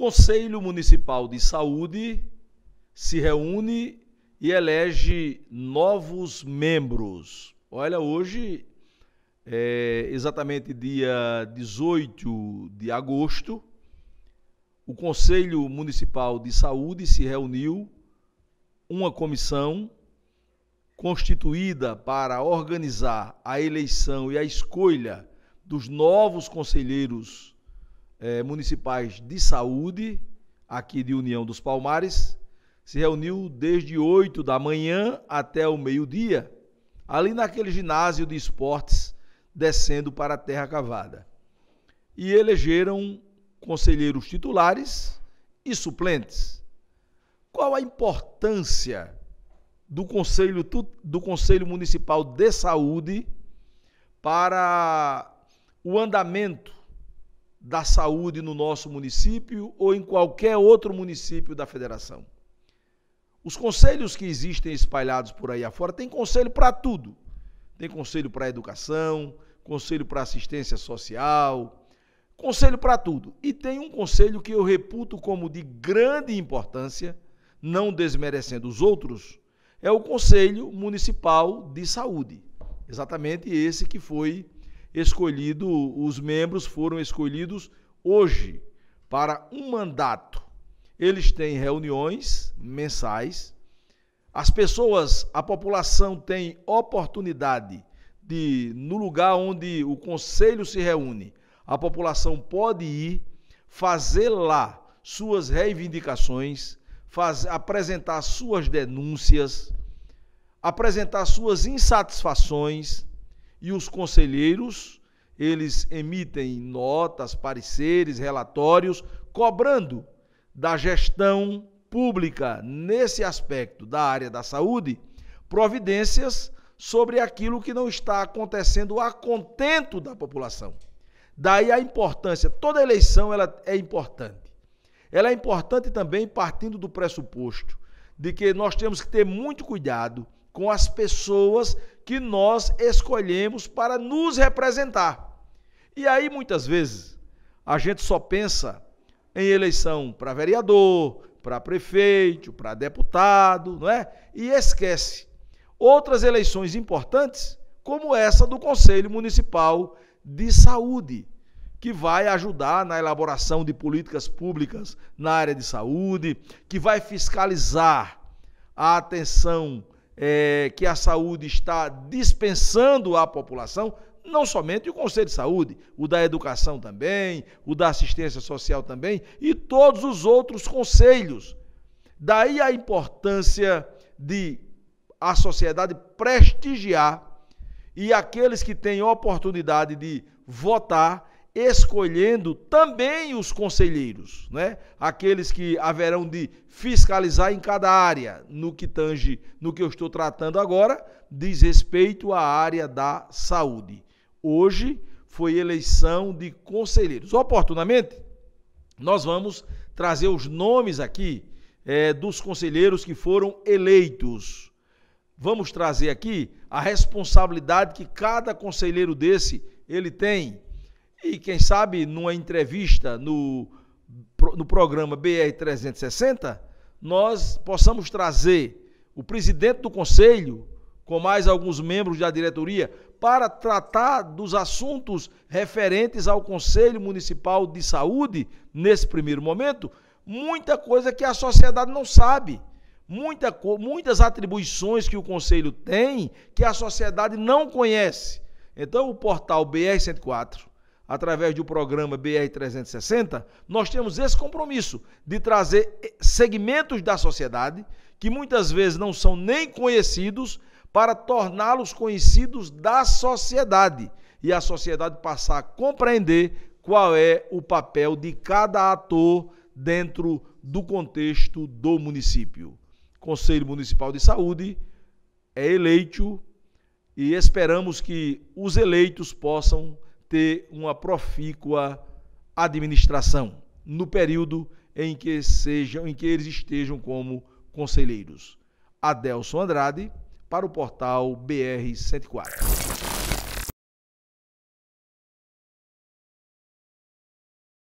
Conselho Municipal de Saúde se reúne e elege novos membros. Olha, hoje é exatamente dia 18 de agosto, o Conselho Municipal de Saúde se reuniu uma comissão constituída para organizar a eleição e a escolha dos novos conselheiros eh, municipais de saúde, aqui de União dos Palmares, se reuniu desde 8 da manhã até o meio-dia, ali naquele ginásio de esportes, descendo para a Terra Cavada. E elegeram conselheiros titulares e suplentes. Qual a importância do Conselho, do Conselho Municipal de Saúde para o andamento da saúde no nosso município ou em qualquer outro município da federação. Os conselhos que existem espalhados por aí afora tem conselho para tudo. Tem conselho para educação, conselho para assistência social, conselho para tudo. E tem um conselho que eu reputo como de grande importância, não desmerecendo os outros, é o Conselho Municipal de Saúde. Exatamente esse que foi escolhido, os membros foram escolhidos hoje para um mandato. Eles têm reuniões mensais. As pessoas, a população tem oportunidade de, no lugar onde o conselho se reúne, a população pode ir fazer lá suas reivindicações, faz, apresentar suas denúncias, apresentar suas insatisfações e os conselheiros, eles emitem notas, pareceres, relatórios, cobrando da gestão pública nesse aspecto da área da saúde providências sobre aquilo que não está acontecendo a contento da população. Daí a importância, toda eleição ela é importante. Ela é importante também partindo do pressuposto de que nós temos que ter muito cuidado com as pessoas que nós escolhemos para nos representar. E aí, muitas vezes, a gente só pensa em eleição para vereador, para prefeito, para deputado, não é? E esquece outras eleições importantes, como essa do Conselho Municipal de Saúde, que vai ajudar na elaboração de políticas públicas na área de saúde, que vai fiscalizar a atenção é, que a saúde está dispensando à população, não somente o Conselho de Saúde, o da Educação também, o da Assistência Social também e todos os outros conselhos. Daí a importância de a sociedade prestigiar e aqueles que têm oportunidade de votar escolhendo também os conselheiros, né? aqueles que haverão de fiscalizar em cada área, no que tange, no que eu estou tratando agora, diz respeito à área da saúde. Hoje foi eleição de conselheiros. Oportunamente, nós vamos trazer os nomes aqui é, dos conselheiros que foram eleitos. Vamos trazer aqui a responsabilidade que cada conselheiro desse ele tem e quem sabe numa entrevista no, no programa BR-360, nós possamos trazer o presidente do conselho, com mais alguns membros da diretoria, para tratar dos assuntos referentes ao Conselho Municipal de Saúde, nesse primeiro momento, muita coisa que a sociedade não sabe. Muita, muitas atribuições que o Conselho tem que a sociedade não conhece. Então, o portal BR-104 através do programa BR360, nós temos esse compromisso de trazer segmentos da sociedade que muitas vezes não são nem conhecidos para torná-los conhecidos da sociedade e a sociedade passar a compreender qual é o papel de cada ator dentro do contexto do município. Conselho Municipal de Saúde é eleito e esperamos que os eleitos possam ter uma profícua administração no período em que sejam, em que eles estejam como conselheiros. Adelson Andrade para o portal BR 104.